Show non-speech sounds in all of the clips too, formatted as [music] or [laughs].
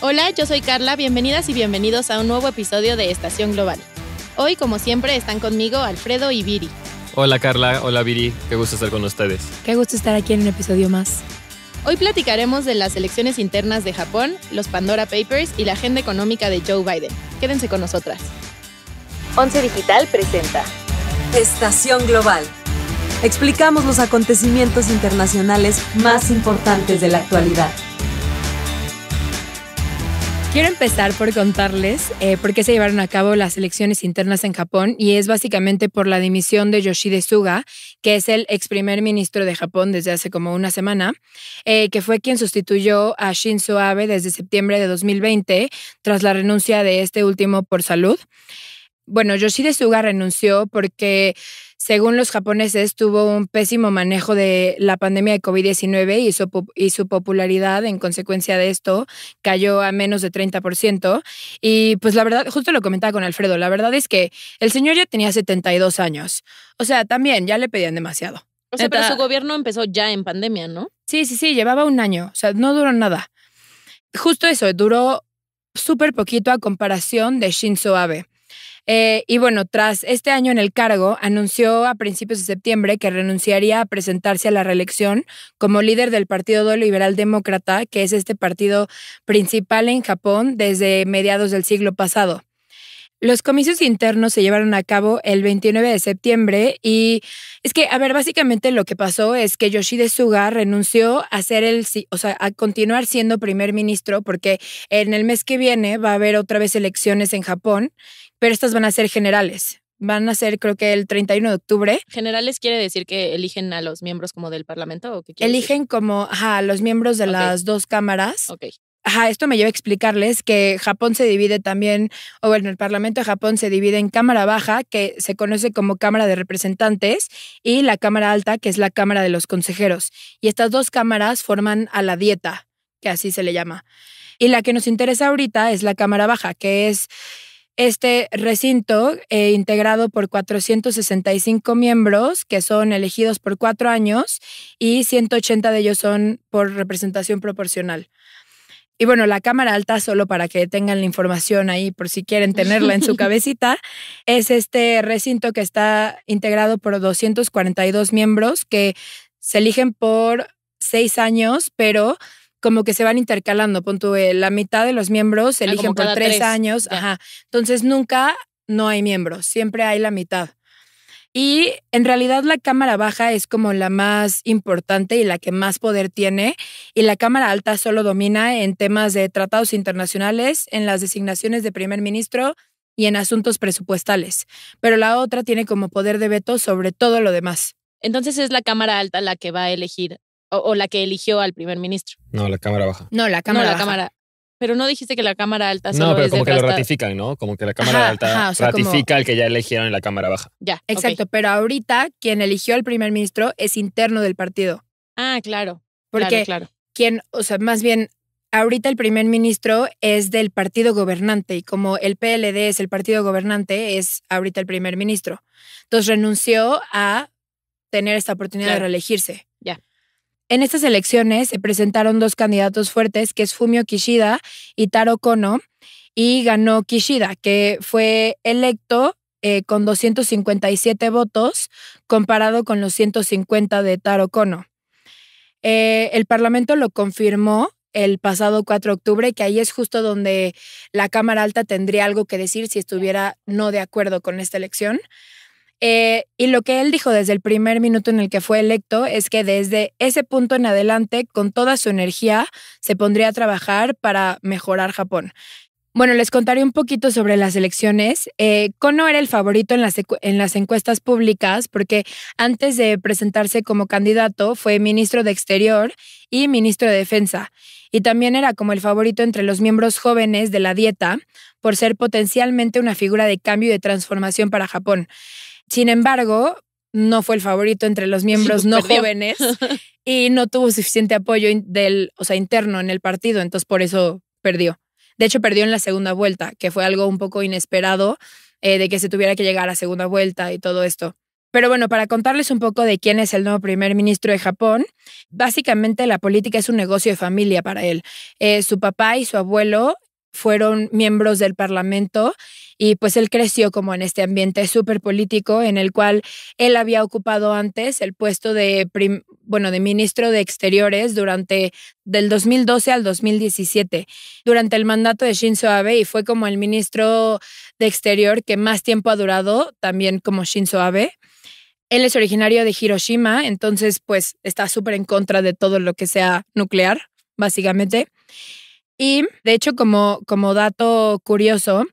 Hola, yo soy Carla, bienvenidas y bienvenidos a un nuevo episodio de Estación Global. Hoy, como siempre, están conmigo Alfredo y Viri. Hola Carla, hola Viri, qué gusto estar con ustedes. Qué gusto estar aquí en un episodio más. Hoy platicaremos de las elecciones internas de Japón, los Pandora Papers y la agenda económica de Joe Biden. Quédense con nosotras. Once Digital presenta Estación Global. Explicamos los acontecimientos internacionales más importantes de la actualidad. Quiero empezar por contarles eh, por qué se llevaron a cabo las elecciones internas en Japón y es básicamente por la dimisión de Yoshide Suga, que es el ex primer ministro de Japón desde hace como una semana, eh, que fue quien sustituyó a Shinzo Abe desde septiembre de 2020 tras la renuncia de este último por salud bueno, Yoshide Suga renunció porque, según los japoneses, tuvo un pésimo manejo de la pandemia de COVID-19 y su, y su popularidad, en consecuencia de esto, cayó a menos de 30%. Y pues la verdad, justo lo comentaba con Alfredo, la verdad es que el señor ya tenía 72 años. O sea, también ya le pedían demasiado. O sea, pero su gobierno empezó ya en pandemia, ¿no? Sí, sí, sí, llevaba un año. O sea, no duró nada. Justo eso, duró súper poquito a comparación de Shinzo Abe. Eh, y bueno, tras este año en el cargo, anunció a principios de septiembre que renunciaría a presentarse a la reelección como líder del Partido Liberal Demócrata, que es este partido principal en Japón desde mediados del siglo pasado. Los comicios internos se llevaron a cabo el 29 de septiembre y es que, a ver, básicamente lo que pasó es que Yoshide Suga renunció a ser el, o sea, a continuar siendo primer ministro porque en el mes que viene va a haber otra vez elecciones en Japón pero estas van a ser generales. Van a ser, creo que el 31 de octubre. ¿Generales quiere decir que eligen a los miembros como del Parlamento? ¿o qué eligen como a los miembros de las dos cámaras. Ok. Ajá, esto me lleva a explicarles que Japón se divide también, o bueno, el Parlamento de Japón se divide en Cámara Baja, que se conoce como Cámara de Representantes, y la Cámara Alta, que es la Cámara de los Consejeros. Y estas dos cámaras forman a la dieta, que así se le llama. Y la que nos interesa ahorita es la Cámara Baja, que es este recinto, eh, integrado por 465 miembros que son elegidos por cuatro años y 180 de ellos son por representación proporcional. Y bueno, la Cámara Alta, solo para que tengan la información ahí por si quieren tenerla en su [laughs] cabecita, es este recinto que está integrado por 242 miembros que se eligen por seis años, pero como que se van intercalando, pon eh, la mitad de los miembros se ah, eligen por tres, años, Entonces nunca no hay miembros, siempre hay la mitad. Y en realidad la cámara baja es como la más importante y la que más poder tiene, y la cámara alta solo domina en temas de tratados internacionales, en las designaciones de primer ministro y en asuntos presupuestales, pero la otra tiene como poder de veto sobre todo lo demás. Entonces es la cámara alta la que va a elegir o, la que eligió al primer ministro. No, la Cámara Baja. No, la Cámara la Cámara. Pero no dijiste que la Cámara Alta solo No, pero como que lo ratifican, ¿no? Como que la Cámara Alta ratifica el que ya eligieron en la Cámara Baja. Ya, exacto. Pero ahorita quien eligió al primer ministro es interno del partido. Ah, claro. Porque claro, quien, o sea, más bien, ahorita el primer ministro es del partido gobernante y como el PLD es el partido gobernante, es ahorita el primer ministro. Entonces renunció a tener esta oportunidad de reelegirse. Ya. En estas elecciones se presentaron dos candidatos fuertes, que es Fumio Kishida y Taro Kono, y ganó Kishida, que fue electo eh, con 257 votos, comparado con los 150 de Taro Kono. Eh, el Parlamento lo confirmó el pasado 4 de octubre, que ahí es justo donde la Cámara Alta tendría algo que decir si estuviera no de acuerdo con esta elección. Eh, y lo que él dijo desde el primer minuto en el que fue electo es que desde ese punto en adelante, con toda su energía, se pondría a trabajar para mejorar Japón. Bueno, les contaré un poquito sobre las elecciones. Eh, Kono era el favorito en las, en las encuestas públicas porque antes de presentarse como candidato fue ministro de Exterior y ministro de Defensa. Y también era como el favorito entre los miembros jóvenes de la dieta por ser potencialmente una figura de cambio y de transformación para Japón. Sin embargo, no fue el favorito entre los miembros no jóvenes [laughs] y no tuvo suficiente apoyo del, o sea, interno en el partido, entonces por eso perdió. De hecho, perdió en la segunda vuelta, que fue algo un poco inesperado eh, de que se tuviera que llegar a segunda vuelta y todo esto. Pero bueno, para contarles un poco de quién es el nuevo primer ministro de Japón, básicamente la política es un negocio de familia para él. Eh, su papá y su abuelo fueron miembros del Parlamento y pues él creció como en este ambiente súper político en el cual él había ocupado antes el puesto de, bueno, de ministro de Exteriores durante del 2012 al 2017, durante el mandato de Shinzo Abe y fue como el ministro de Exterior que más tiempo ha durado, también como Shinzo Abe. Él es originario de Hiroshima, entonces pues está súper en contra de todo lo que sea nuclear, básicamente. Y de hecho, como, dato curioso,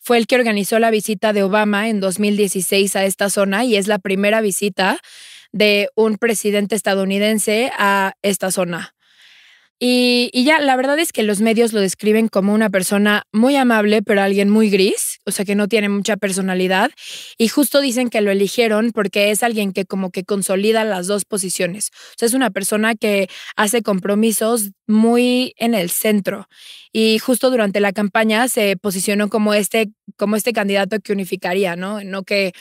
fue el que organizó la visita de Obama en 2016 a esta zona y es la primera visita de un presidente estadounidense a esta zona. Y, ya, la verdad es que los medios lo describen como una persona muy amable, pero alguien muy gris, o sea que no tiene mucha personalidad. Y justo dicen que lo eligieron porque es alguien que como que consolida las dos posiciones. O sea, es una persona que hace compromisos muy en el centro. Y justo durante la campaña se posicionó como este, como este candidato que unificaría, ¿no? No que,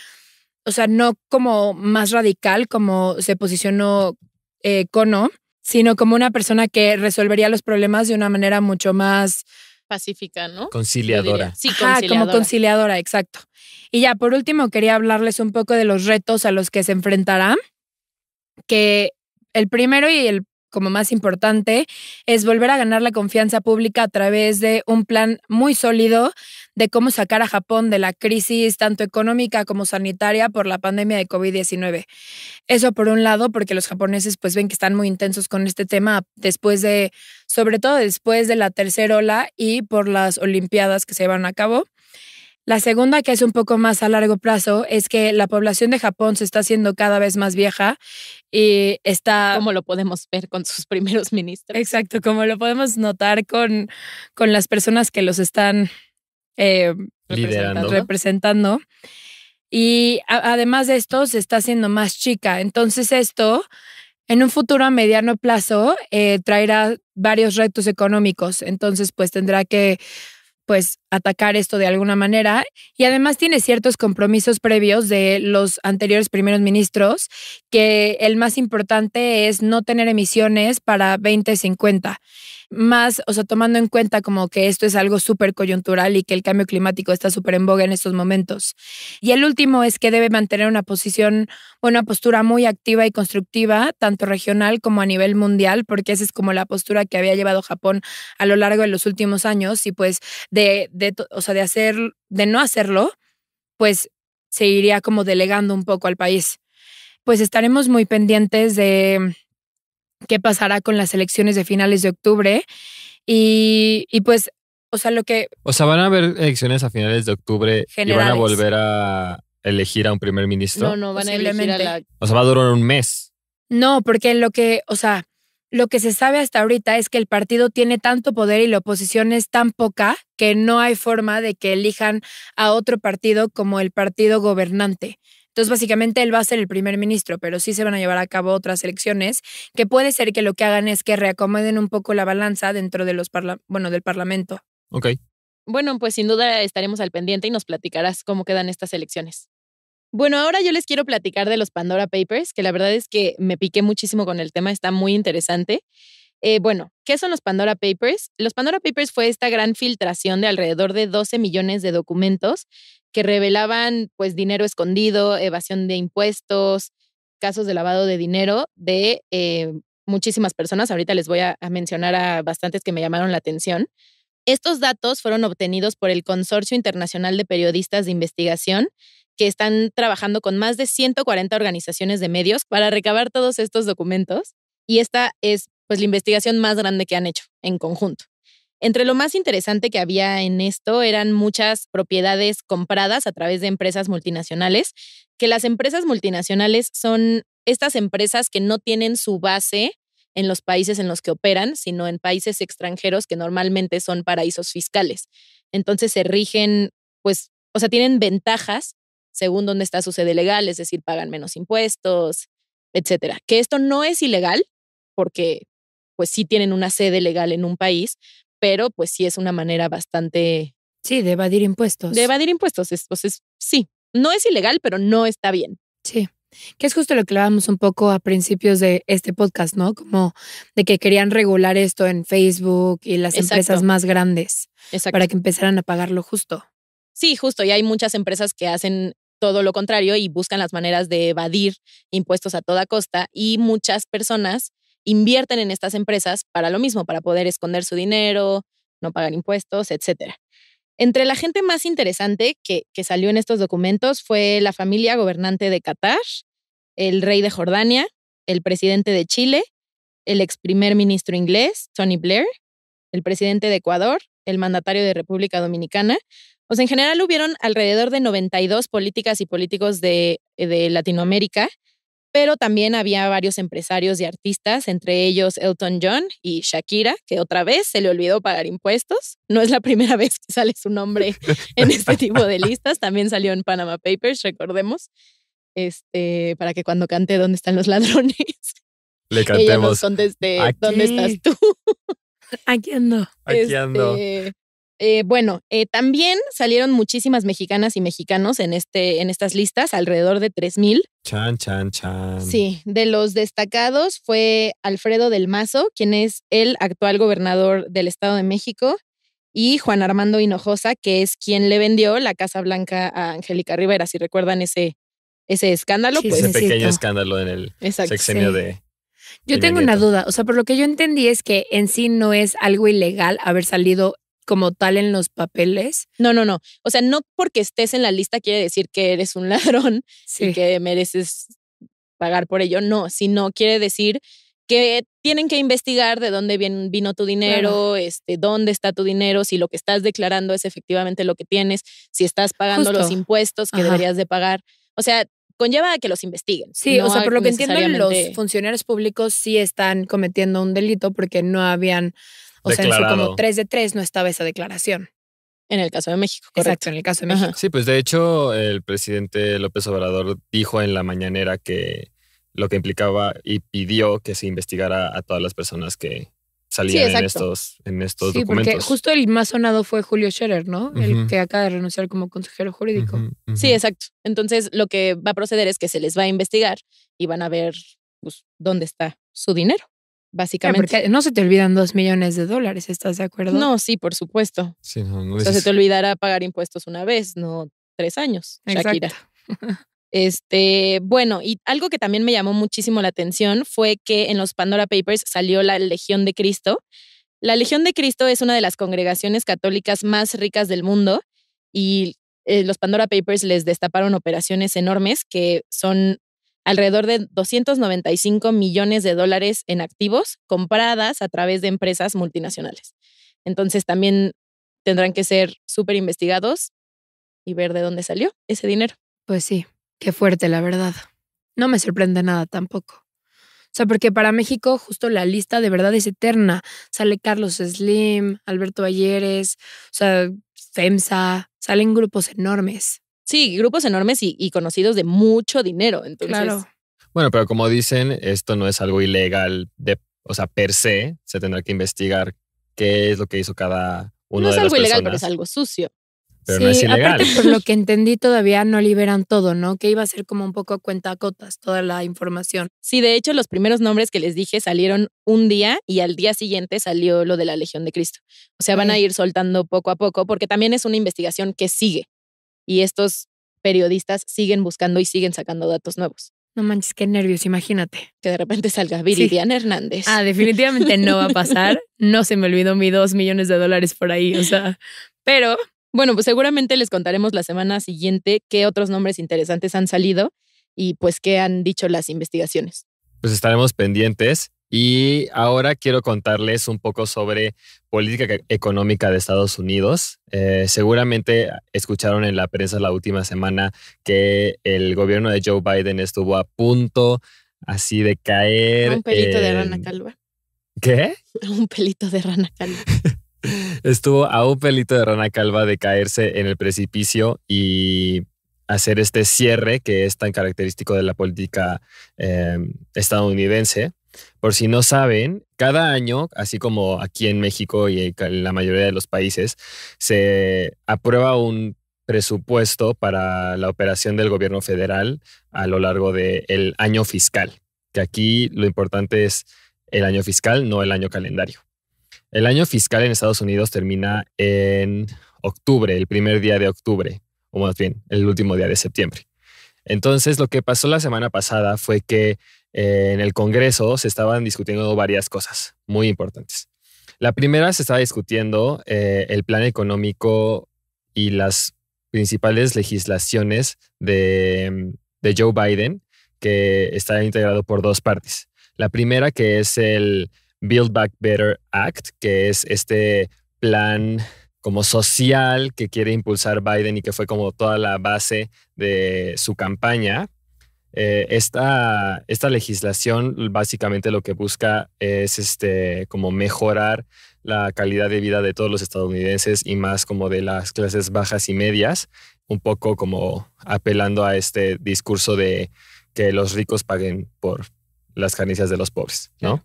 o sea, no como más radical como se posicionó eh, Cono sino como una persona que resolvería los problemas de una manera mucho más pacífica, ¿no? Conciliadora. Sí, conciliadora. como conciliadora, exacto. Y ya, por último, quería hablarles un poco de los retos a los que se enfrentará, que el primero y el como más importante es volver a ganar la confianza pública a través de un plan muy sólido de cómo sacar a Japón de la crisis tanto económica como sanitaria por la pandemia de COVID-19. Eso por un lado, porque los japoneses pues ven que están muy intensos con este tema después de, sobre todo después de la tercera ola y por las Olimpiadas que se llevan a cabo. La segunda, que es un poco más a largo plazo, es que la población de Japón se está haciendo cada vez más vieja y está... Como lo podemos ver con sus primeros ministros. Exacto, como lo podemos notar con, con las personas que los están eh, representando. Y además de esto, se está haciendo más chica. Entonces esto, en un futuro a mediano plazo, eh, traerá varios retos económicos. Entonces, pues tendrá que pues atacar esto de alguna manera y además tiene ciertos compromisos previos de los anteriores primeros ministros que el más importante es no tener emisiones para 2050 más, o sea, tomando en cuenta como que esto es algo súper coyuntural y que el cambio climático está súper en boga en estos momentos. Y el último es que debe mantener una posición, una postura muy activa y constructiva, tanto regional como a nivel mundial, porque esa es como la postura que había llevado Japón a lo largo de los últimos años y pues de, de o sea, de hacer, de no hacerlo, pues se iría como delegando un poco al país. Pues estaremos muy pendientes de qué pasará con las elecciones de finales de octubre. Y, y pues, o sea, lo que... O sea, van a haber elecciones a finales de octubre y van a volver a elegir a un primer ministro. No, no, van a elegir a O sea, va a durar un mes. No, porque lo que, o sea, lo que se sabe hasta ahorita es que el partido tiene tanto poder y la oposición es tan poca que no hay forma de que elijan a otro partido como el partido gobernante. Entonces, básicamente, él va a ser el primer ministro, pero sí se van a llevar a cabo otras elecciones, que puede ser que lo que hagan es que reacomoden un poco la balanza dentro de los bueno, del Parlamento. Ok. Bueno, pues sin duda estaremos al pendiente y nos platicarás cómo quedan estas elecciones. Bueno, ahora yo les quiero platicar de los Pandora Papers, que la verdad es que me piqué muchísimo con el tema, está muy interesante. Eh, bueno, ¿qué son los Pandora Papers? Los Pandora Papers fue esta gran filtración de alrededor de 12 millones de documentos que revelaban pues dinero escondido, evasión de impuestos, casos de lavado de dinero de eh, muchísimas personas. Ahorita les voy a, a, mencionar a bastantes que me llamaron la atención. Estos datos fueron obtenidos por el Consorcio Internacional de Periodistas de Investigación, que están trabajando con más de 140 organizaciones de medios para recabar todos estos documentos. Y esta es pues la investigación más grande que han hecho en conjunto. Entre lo más interesante que había en esto eran muchas propiedades compradas a través de empresas multinacionales, que las empresas multinacionales son estas empresas que no tienen su base en los países en los que operan, sino en países extranjeros que normalmente son paraísos fiscales. Entonces se rigen, pues, o sea, tienen ventajas según dónde está su sede legal, es decir, pagan menos impuestos, etcétera. Que esto no es ilegal, porque pues sí tienen una sede legal en un país, pero pues sí es una manera bastante... Sí, de evadir impuestos. De evadir impuestos, entonces pues, sí, no es ilegal, pero no está bien. Sí, que es justo lo que hablábamos un poco a principios de este podcast, ¿no? Como de que querían regular esto en Facebook y las empresas más grandes para que empezaran a pagarlo justo. Sí, justo, y hay muchas empresas que hacen todo lo contrario y buscan las maneras de evadir impuestos a toda costa y muchas personas invierten en estas empresas para lo mismo, para poder esconder su dinero, no pagar impuestos, etcétera. Entre la gente más interesante que, salió en estos documentos fue la familia gobernante de Qatar, el rey de Jordania, el presidente de Chile, el ex primer ministro inglés, Tony Blair, el presidente de Ecuador, el mandatario de República Dominicana. sea, en general hubieron alrededor de 92 políticas y políticos de, de Latinoamérica pero también había varios empresarios y artistas, entre ellos Elton John y Shakira, que otra vez se le olvidó pagar impuestos. No es la [laughs] primera vez que sale su nombre [laughs] en este tipo de listas, también salió en Panama Papers, recordemos, este, para que cuando cante ¿Dónde están los ladrones? Le [laughs] cantemos. Ella ¿dónde estás tú? Aquí ando. Aquí ando. Este, eh, bueno, eh, también salieron muchísimas mexicanas y mexicanos en, este, en estas listas, alrededor de 3.000. Chan, chan, chan. Sí, de los destacados fue Alfredo del Mazo, quien es el actual gobernador del Estado de México, y Juan Armando Hinojosa, que es quien le vendió la Casa Blanca a Angélica Rivera. Si recuerdan ese, ese escándalo, sí, pues Ese pequeño escándalo en el sexenio de. Yo tengo una duda, o sea, por lo que yo entendí es que en sí no es algo ilegal haber salido como tal en los papeles. No, no, no. O sea, no porque estés en la lista quiere decir que eres un [laughs] ladrón y que mereces pagar por ello. No, sino quiere decir que tienen que investigar de dónde vino tu dinero, este, dónde está tu dinero, si lo que estás declarando es efectivamente lo que tienes, si estás pagando los impuestos que deberías de pagar. O sea, conlleva a que los investiguen. Sí, o sea, por lo que entiendo, los funcionarios públicos sí están cometiendo un delito porque no habían o sea, en como 3 de 3 no estaba esa declaración. En el caso de México, Exacto, en el caso de México. Sí, pues de hecho, el presidente López Obrador dijo en la mañanera que lo que implicaba y pidió que se investigara a todas las personas que salían en estos, en estos sí, documentos. Porque justo el más sonado fue Julio Scherer, ¿no? El que acaba de renunciar como consejero jurídico. Sí, exacto. Entonces, lo que va a proceder es que se les va a investigar y van a ver pues, dónde está su dinero básicamente. Eh, no se te olvidan dos millones de dólares, ¿estás de acuerdo? No, sí, por supuesto. no, se te olvidará pagar impuestos una vez, no tres años, Shakira. Este, bueno, y algo que también me llamó muchísimo la atención fue que en los Pandora Papers salió la Legión de Cristo. La Legión de Cristo es una de las congregaciones católicas más ricas del mundo y eh, los Pandora Papers les destaparon operaciones enormes que son alrededor de 295 millones de dólares en activos compradas a través de empresas multinacionales. Entonces también tendrán que ser súper investigados y ver de dónde salió ese dinero. Pues sí, qué fuerte, la verdad. No me sorprende nada tampoco. O sea, porque para México justo la lista de verdad es eterna. Sale Carlos Slim, Alberto Ayeres, o sea, FEMSA, salen grupos enormes. Sí, grupos enormes y, conocidos de mucho dinero. Entonces, claro. Bueno, pero como dicen, esto no es algo ilegal de, o sea, per se, se tendrá que investigar qué es lo que hizo cada uno de las No es algo ilegal, pero es algo sucio. Pero sí, no es ilegal. Aparte, por lo que entendí, todavía no liberan todo, ¿no? Que iba a ser como un poco cuentacotas toda la información. Sí, de hecho, los primeros nombres que les dije salieron un día y al día siguiente salió lo de la Legión de Cristo. O sea, van a ir soltando poco a poco porque también es una investigación que sigue y estos periodistas siguen buscando y siguen sacando datos nuevos. No manches, qué nervios, imagínate. Que de repente salga Viridiana Hernández. Ah, definitivamente no va a pasar. [laughs] No se me olvidó mi dos millones de dólares por ahí, o sea, pero... Bueno, pues seguramente les contaremos la semana siguiente qué otros nombres interesantes han salido y pues qué han dicho las investigaciones. Pues estaremos pendientes y ahora quiero contarles un poco sobre política e-, económica de Estados Unidos. Eh, seguramente escucharon en la prensa la última semana que el gobierno de Joe Biden estuvo a punto así de caer. Un pelito de rana calva. ¿Qué? [laughs] Un pelito de rana calva. [laughs] estuvo a un pelito de rana calva de caerse en el precipicio y hacer este cierre que es tan característico de la política eh, estadounidense. Por si no saben, cada año, así como aquí en México y en la mayoría de los países, se aprueba un presupuesto para la operación del gobierno federal a lo largo del año fiscal, que aquí lo importante es el año fiscal, no el año calendario. El año fiscal en Estados Unidos termina en octubre, el primer día de octubre, o más bien, el último día de septiembre. Entonces, lo que pasó la semana pasada fue que eh, en el Congreso se estaban discutiendo varias cosas muy importantes. La primera se estaba discutiendo eh, el plan económico y las principales legislaciones de, de, Joe Biden, que está integrado por dos partes. La primera que es el Build Back Better Act, que es este plan como social que quiere impulsar Biden y que fue como toda la base de su campaña, eh, esta, legislación básicamente lo que busca es este, como mejorar la calidad de vida de todos los estadounidenses y más como de las clases bajas y medias, un poco como apelando a este discurso de que los ricos paguen por las caricias de los pobres, ¿no?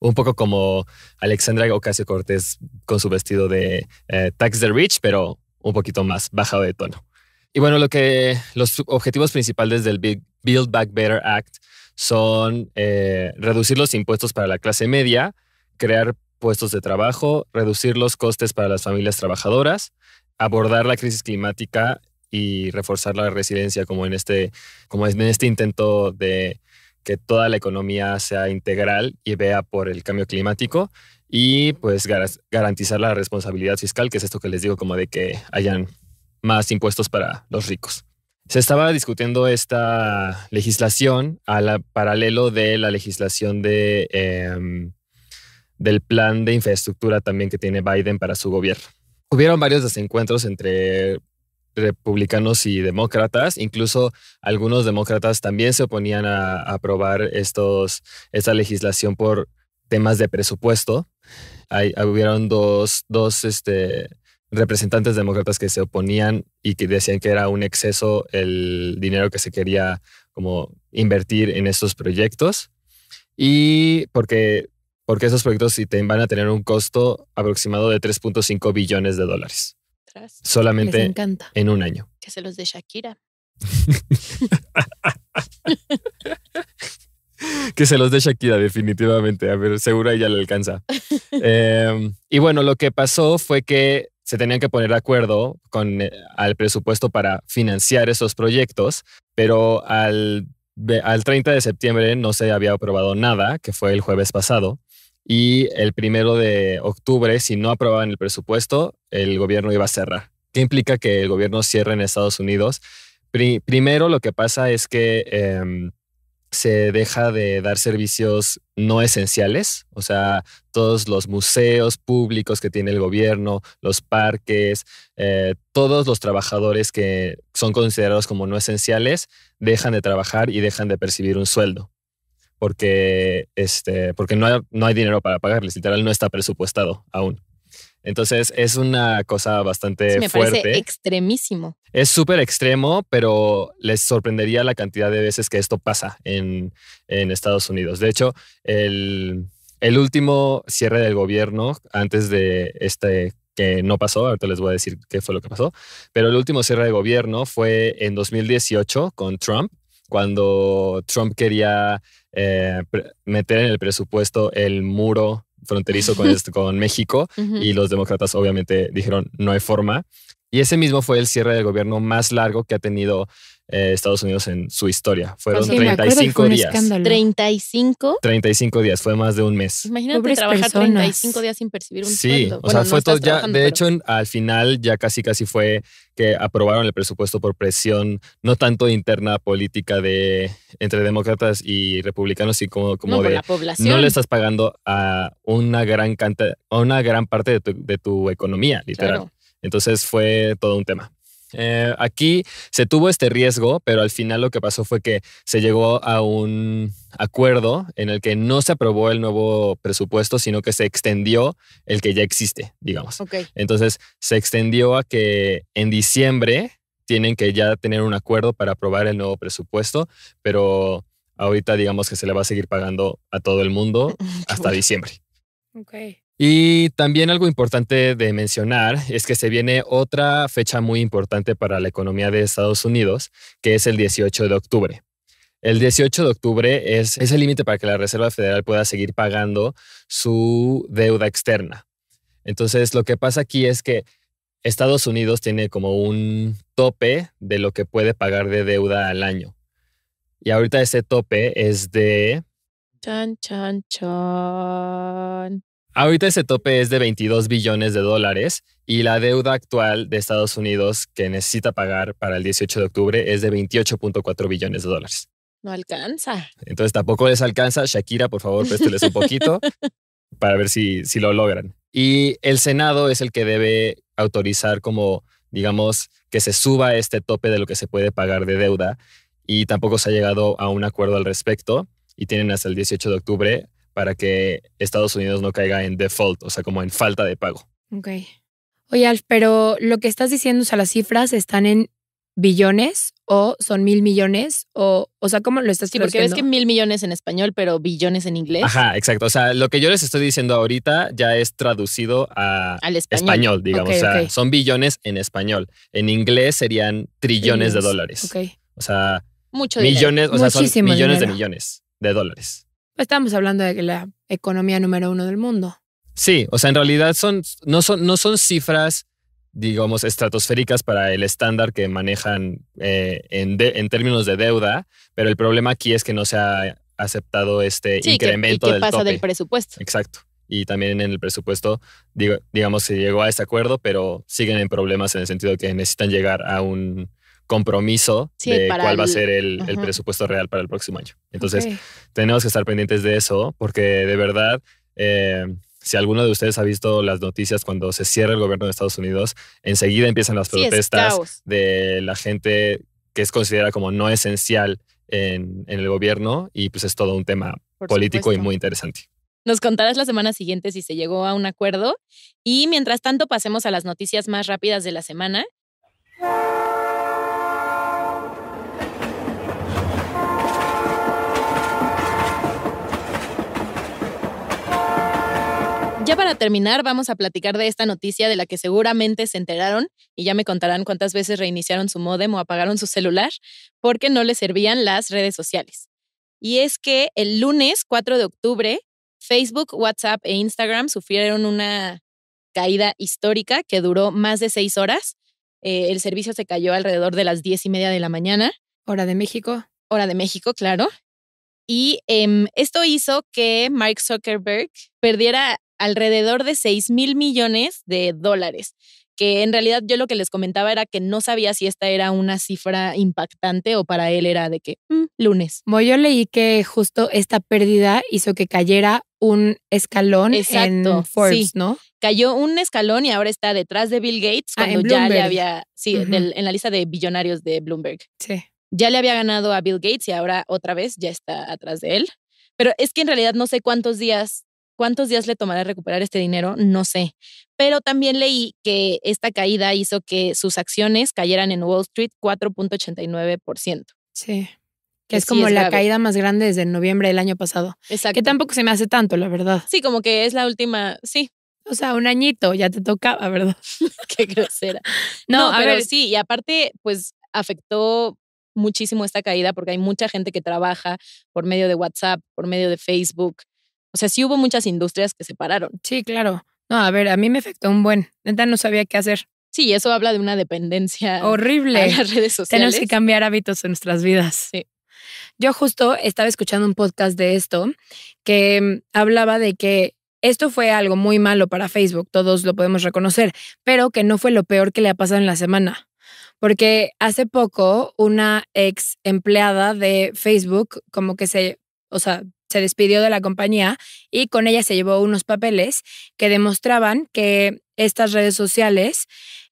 Un poco como Alexandra Ocasio Cortés con su vestido de eh, Tax the Rich, pero un poquito más bajado de tono. Y bueno, lo que los objetivos principales del Big Build Back Better Act son eh, reducir los impuestos para la clase media, crear puestos de trabajo, reducir los costes para las familias trabajadoras, abordar la crisis climática y reforzar la resiliencia como en este, como en este intento de que toda la economía sea integral y vea por el cambio climático y pues garantizar la responsabilidad fiscal, que es esto que les digo como de que hayan más impuestos para los ricos. Se estaba discutiendo esta legislación a paralelo de la legislación de, em, del plan de infraestructura también que tiene Biden para su gobierno. Hubieron varios desencuentros entre republicanos y demócratas. Incluso algunos demócratas también se oponían a, aprobar estos, esta legislación por temas de presupuesto. Hay, hubieron dos, dos este, representantes demócratas que se oponían y que decían que era un exceso el dinero que se quería como invertir en estos proyectos y porque, porque esos proyectos van a tener un costo aproximado de 3.5 billones de dólares. solamente en un año. Que se los de Shakira. [laughs] que se los de Shakira, definitivamente. A ver, seguro ella le alcanza. [laughs] Eh, y bueno, lo que pasó fue que se tenían que poner de acuerdo con el eh, presupuesto para financiar esos proyectos, pero al, al 30 de septiembre no se había aprobado nada, que fue el jueves pasado. Y el primero de octubre, si no aprobaban el presupuesto, el gobierno iba a cerrar. ¿Qué implica que el gobierno cierre en Estados Unidos? primero, lo que pasa es que em, se deja de dar servicios no esenciales, o sea, todos los museos públicos que tiene el gobierno, los parques, eh, todos los trabajadores que son considerados como no esenciales dejan de trabajar y dejan de percibir un sueldo, porque, este, porque no, hay, dinero para pagarles, literal no está presupuestado aún. Entonces es una cosa bastante me fuerte. Parece extremísimo. Es súper extremo, pero les sorprendería la cantidad de veces que esto pasa en, Estados Unidos. De hecho, el, último cierre del gobierno antes de este que no pasó, ahorita les voy a decir qué fue lo que pasó, pero el último cierre de gobierno fue en 2018 con Trump, cuando Trump quería eh, meter en el presupuesto el muro fronterizo con, [laughs] con México y los demócratas obviamente dijeron no hay forma y ese mismo fue el cierre del gobierno más largo que ha tenido eh, Estados Unidos en su historia. Fueron 35 días. 35. 35 días, fue más de un mes. Imagínate trabajar 35 días sin percibir un sí, sueldo. Sí, o sea, fue todo ya, de hecho al final ya casi casi fue que aprobaron el presupuesto por presión, no tanto interna política de entre demócratas y republicanos, sino como, como de no le estás pagando a una gran a una gran parte de tu, economía, literal. Entonces fue todo un tema. Eh, aquí se tuvo este riesgo, pero al final lo que pasó fue que se llegó a un acuerdo en el que no se aprobó el nuevo presupuesto, sino que se extendió el que ya existe, digamos. Entonces se extendió a que en diciembre tienen que ya tener un acuerdo para aprobar el nuevo presupuesto, pero ahorita digamos que se le va a seguir pagando a todo el mundo [laughs] hasta diciembre. Ok. Y también algo importante de mencionar es que se viene otra fecha muy importante para la economía de Estados Unidos, que es el 18 de octubre. El 18 de octubre es, ese el límite para que la Reserva Federal pueda seguir pagando su deuda externa. Entonces, lo que pasa aquí es que Estados Unidos tiene como un tope de lo que puede pagar de deuda al año. Y ahorita ese tope es de... Chan, chan, chan. Ahorita ese tope es de 22 billones de dólares y la deuda actual de Estados Unidos que necesita pagar para el 18 de octubre es de 28.4 billones de dólares. No alcanza. Entonces tampoco les alcanza. Shakira, por favor, présteles un poquito [laughs] para ver si, si lo logran. Y el Senado es el que debe autorizar como, digamos, que se suba este tope de lo que se puede pagar de deuda y tampoco se ha llegado a un acuerdo al respecto y tienen hasta el 18 de octubre para que Estados Unidos no caiga en default, o sea, como en falta de pago. Ok. Oye, Alf, pero lo que estás diciendo, o sea, las cifras están en billones o son mil millones o, o sea, ¿cómo lo estás diciendo. porque ves que mil millones en español, pero billones en inglés. Ajá, exacto. O sea, lo que yo les estoy diciendo ahorita ya es traducido a Al español. digamos. o sea, son billones en español. En inglés serían trillones, de dólares. Ok. O sea, Mucho millones, o sea, son millones de millones de dólares. Estamos hablando de la economía número uno del mundo. Sí, o sea, en realidad son, no, son, no son cifras, digamos, estratosféricas para el estándar que manejan eh, en, términos de deuda, pero el problema aquí es que no se ha aceptado este incremento que, y del pasa del presupuesto. Exacto. Y también en el presupuesto, digo, digamos, se llegó a este acuerdo, pero siguen en problemas en el sentido de que necesitan llegar a un compromiso de cuál va a ser el, presupuesto real para el próximo año. Entonces, tenemos que estar pendientes de eso porque de verdad, eh, si alguno de ustedes ha visto las noticias cuando se cierra el gobierno de Estados Unidos, enseguida empiezan las protestas de la gente que es considerada como no esencial en, el gobierno y pues es todo un tema político y muy interesante. Nos contarás la semana siguiente si se llegó a un acuerdo. Y mientras tanto, pasemos a las noticias más rápidas de la semana. ya para terminar, vamos a platicar de esta noticia de la que seguramente se enteraron y ya me contarán cuántas veces reiniciaron su modem o apagaron su celular porque no les servían las redes sociales. Y es que el lunes 4 de octubre, Facebook, WhatsApp e Instagram sufrieron una caída histórica que duró más de seis horas. Eh, el servicio se cayó alrededor de las diez y media de la mañana. Hora de México. Hora de México, claro. Y em, esto hizo que Mark Zuckerberg perdiera alrededor de 6 mil millones de dólares, que en realidad yo lo que les comentaba era que no sabía si esta era una cifra impactante o para él era de que mm, lunes. Bueno, yo leí que justo esta pérdida hizo que cayera un escalón Exacto, en Forbes, sí. ¿no? Cayó un escalón y ahora está detrás de Bill Gates ah, cuando ya le había, sí, en la lista de billonarios de Bloomberg. Sí. Ya le había ganado a Bill Gates y ahora otra vez ya está atrás de él. Pero es que en realidad no sé cuántos días ¿Cuántos días le tomará recuperar este dinero? No sé. Pero también leí que esta caída hizo que sus acciones cayeran en Wall Street 4.89%. Sí. Que, es como la caída más grande desde noviembre del año pasado. Exacto. Que tampoco se me hace tanto, la verdad. Sí, como que es la última, sí. O sea, un añito, ya te tocaba, ¿verdad? [laughs] Qué grosera. No, a ver. sí, y aparte, pues afectó muchísimo esta caída porque hay mucha gente que trabaja por medio de WhatsApp, por medio de Facebook, o sea, sí hubo muchas industrias que se pararon. Sí, claro. No, a ver, a mí me afectó un buen. Neta, no sabía qué hacer. Sí, eso habla de una dependencia [laughs] horrible. A las redes sociales. Tenemos que cambiar hábitos en nuestras vidas. Sí. Yo justo estaba escuchando un podcast de esto que mm, hablaba de que esto fue algo muy malo para Facebook, todos lo podemos reconocer, pero que no fue lo peor que le ha pasado en la semana. Porque hace poco una ex empleada de Facebook como que se, o sea, se despidió de la compañía y con ella se llevó unos papeles que demostraban que estas redes sociales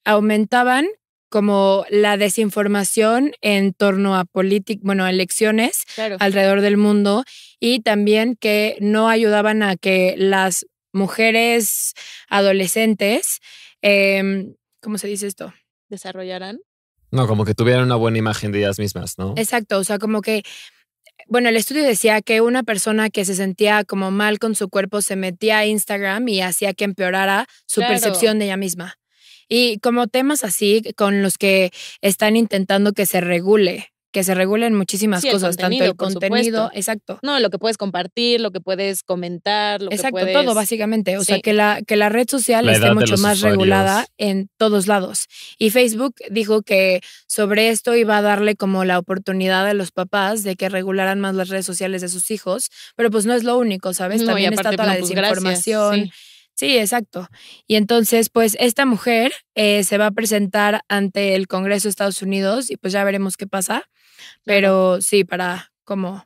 aumentaban como la desinformación en torno a políticas, bueno, elecciones alrededor del mundo y también que no ayudaban a que las mujeres adolescentes, em, ¿cómo se dice esto? Desarrollaran. No, como que tuvieran una buena imagen de ellas mismas, ¿no? Exacto, o sea, como que bueno, el estudio decía que una persona que se sentía como mal con su cuerpo se metía a Instagram y hacía que empeorara su percepción de ella misma. Y como temas así con los que están intentando que se regule que se regulen muchísimas cosas, tanto el contenido, exacto. No, lo que puedes compartir, lo que puedes comentar, lo que puedes... todo básicamente. O sea, que la, que la red social esté mucho más regulada en todos lados. Y Facebook dijo que sobre esto iba a darle como la oportunidad a los papás de que regularan más las redes sociales de sus hijos, pero pues no es lo único, ¿sabes? También está toda la pues, desinformación. Sí, exacto. Y entonces, pues esta mujer eh, se va a presentar ante el Congreso de Estados Unidos y pues ya veremos qué pasa. Pero sí, para como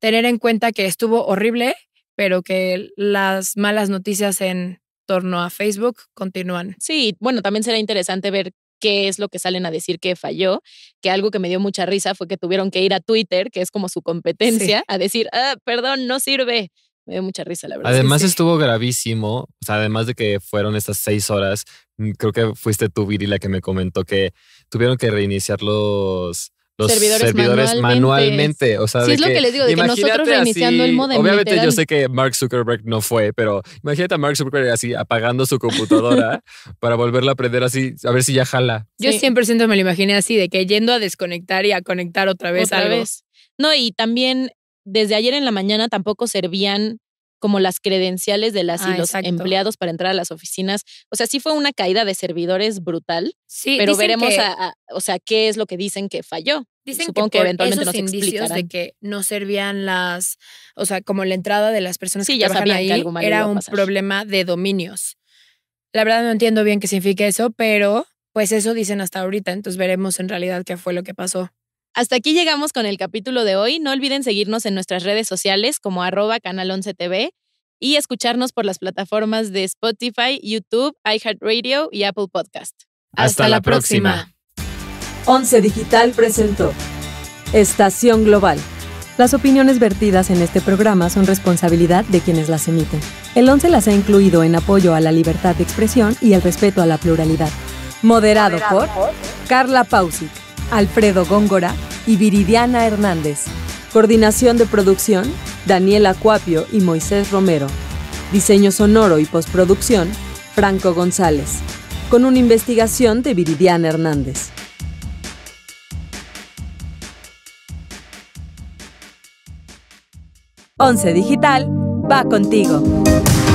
tener en cuenta que estuvo horrible, pero que las malas noticias en torno a Facebook continúan. Sí, bueno, también será interesante ver qué es lo que salen a decir que falló, que algo que me dio mucha risa fue que tuvieron que ir a Twitter, que es como su competencia, a decir, ah, perdón, no sirve. Me dio mucha risa, la verdad. Además, estuvo gravísimo. O sea, además de que fueron estas seis horas, mm, creo que fuiste tú, Viri, la que me comentó que tuvieron que reiniciar los, servidores, manualmente. O sea, sí, es lo que les digo, nosotros reiniciando el modem. Obviamente yo sé que Mark Zuckerberg no fue, pero imagínate a Mark Zuckerberg así apagando su computadora [laughs] para volverla a prender así, a ver si ya jala. Yo siempre 100% me lo imaginé así, de que yendo a desconectar y a conectar otra vez tal algo. Vez. No, y también desde ayer en la mañana tampoco servían como las credenciales de las y ah, los empleados para entrar a las oficinas. O sea, sí fue una caída de servidores brutal. Sí, pero veremos o sea, qué es lo que dicen que falló. Dicen que, eventualmente esos indicios de que no servían las, o sea, como la entrada de las personas que ya trabajan ahí era un problema de dominios. La verdad no entiendo bien qué significa eso, pero pues eso dicen hasta ahorita, entonces veremos en realidad qué fue lo que pasó. Hasta aquí llegamos con el capítulo de hoy. No olviden seguirnos en nuestras redes sociales como arroba canal 11 TV y escucharnos por las plataformas de Spotify, YouTube, iHeartRadio y Apple Podcast. Hasta, la próxima. 11 Digital presentó Estación Global. Las opiniones vertidas en este programa son responsabilidad de quienes las emiten. El 11 las ha incluido en apoyo a la libertad de expresión y el respeto a la pluralidad. Moderado, por, Carla Pausic. Alfredo Góngora y Viridiana Hernández. Coordinación de producción, Daniela Cuapio y Moisés Romero. Diseño sonoro y postproducción, Franco González. Con una investigación de Viridiana Hernández. Once Digital va contigo.